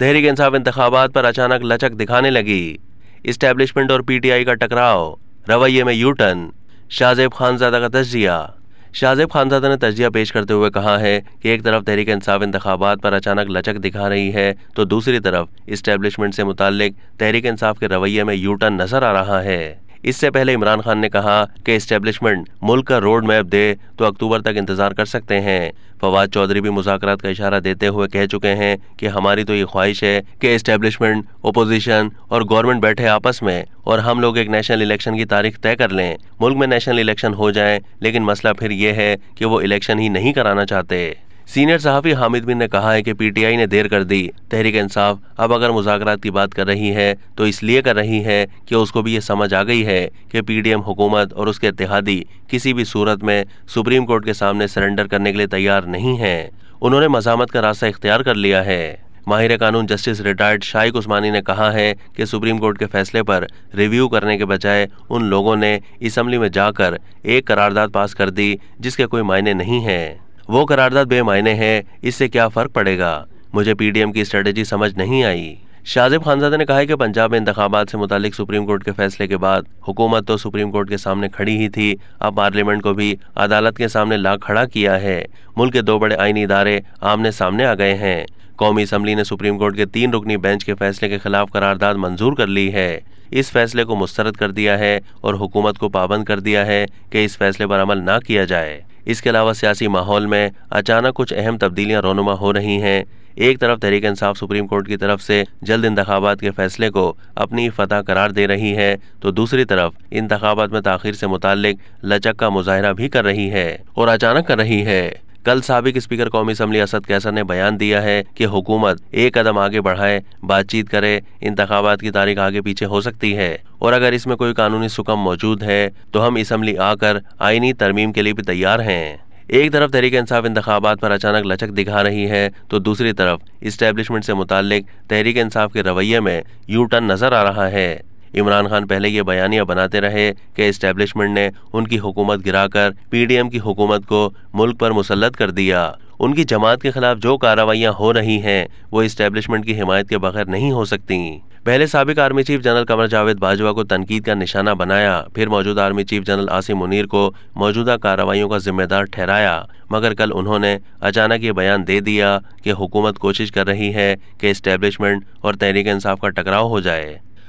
तहरीक इंसाफ इंतबात पर अचानक लचक दिखाने लगी इस्टेब्लिशमेंट और पीटीआई का टकराव रवैये में यूटन शाहजेब खानजादा का तजिया शाहजेब खानजादा ने तजिया पेश करते हुए कहा है कि एक तरफ तहरीक इंसाफ इंतबात पर अचानक लचक दिखा रही है तो दूसरी तरफ इस्टेब्लिशमेंट से मुतल तहरीक इंसाफ के रवैये में यूटन नजर आ रहा है इससे पहले इमरान खान ने कहा कि इस्टेब्लिशमेंट मुल्क का रोड मैप दे तो अक्टूबर तक इंतजार कर सकते हैं फवाद चौधरी भी मुजाकर का इशारा देते हुए कह चुके हैं कि हमारी तो ये ख्वाहिश है कि इस्टेब्लिशमेंट अपोजिशन और गवर्नमेंट बैठे आपस में और हम लोग एक नेशनल इलेक्शन की तारीख तय कर लें मुल्क में नेशनल इलेक्शन हो जाए लेकिन मसला फिर यह है कि वो इलेक्शन ही नहीं कराना चाहते सीनियर सहाफी हामिद बिन ने कहा है कि पीटीआई ने देर कर दी तहरीक इंसाफ अब अगर मुजाकरात की बात कर रही है तो इसलिए कर रही है कि उसको भी ये समझ आ गई है कि पीडीएम हुकूमत और उसके इतिहादी किसी भी सूरत में सुप्रीम कोर्ट के सामने सरेंडर करने के लिए तैयार नहीं है उन्होंने मजामत का रास्ता इख्तियार कर लिया है माहिर कानून जस्टिस रिटायर्ड शाइक उस्मानी ने कहा है कि सुप्रीम कोर्ट के फैसले पर रिव्यू करने के बजाय उन लोगों ने इसम्बली में जाकर एक करारदाद पास कर दी जिसके कोई मायने नहीं हैं वो करारदाद बेमायने है इससे क्या फ़र्क पड़ेगा मुझे पीडीएम की स्ट्रेटेजी समझ नहीं आई शाहजिब खानजादा ने कहा है कि पंजाब में इंतबात से मुतालिक सुप्रीम कोर्ट के फैसले के बाद हुकूमत तो सुप्रीम कोर्ट के सामने खड़ी ही थी अब पार्लियामेंट को भी अदालत के सामने ला खड़ा किया है मुल्क के दो बड़े आइनी इदारे आमने सामने आ गए हैं कौमी असम्बली ने सुप्रीम कोर्ट के तीन रुकनी बेंच के फैसले के खिलाफ करारदाद मंजूर कर ली है इस फैसले को मुस्तरद कर दिया है और हुकूमत को पाबंद कर दिया है कि इस फैसले पर अमल ना किया जाए इसके अलावा सियासी माहौल में अचानक कुछ अहम तब्दीलियां रोनुमा हो रही हैं एक तरफ तहरीक इंसाफ सुप्रीम कोर्ट की तरफ से जल्द इंतबात के फैसले को अपनी फतह करार दे रही है तो दूसरी तरफ इंतबात में तखिर से मुतल लचक का मुजाहरा भी कर रही है और अचानक कर रही है कल सबक स्पीकर कौमी असम्बली असद कैसर ने बयान दिया है कि हुकूमत एक कदम आगे बढ़ाए बातचीत करे इंतबात की तारीख आगे पीछे हो सकती है और अगर इसमें कोई कानूनी सुकम मौजूद है तो हम इसम्बली आकर आइनी तरमीम के लिए भी तैयार हैं एक तरफ तहरीक इंसाफ इंतबात पर अचानक लचक दिखा रही है तो दूसरी तरफ इस्टेब्लिशमेंट से मुतक तहरीक इंसाफ के रवैये में यू टर्न नजर आ रहा है इमरान खान पहले ये बयानिया बनाते रहे कि इस्टेब्लिशमेंट ने उनकी हुकूमत गिराकर पीडीएम की हुकूमत को मुल्क पर मुसलत कर दिया उनकी जमात के खिलाफ जो कार्रवाइयाँ हो रही हैं वो इस्टेब्लिशमेंट की हिमायत के बगैर नहीं हो सकती पहले सबक army chief general Qamar Javed Bajwa को तनकीद का निशाना बनाया फिर मौजूदा army chief general Asim Munir को मौजूदा कार्रवाइयों का जिम्मेदार ठहराया मगर कल उन्होंने अचानक ये बयान दे दिया कि हुकूमत कोशिश कर रही है कि इस्टेब्लिशमेंट और तहरीक इंसाफ का टकराव हो जाए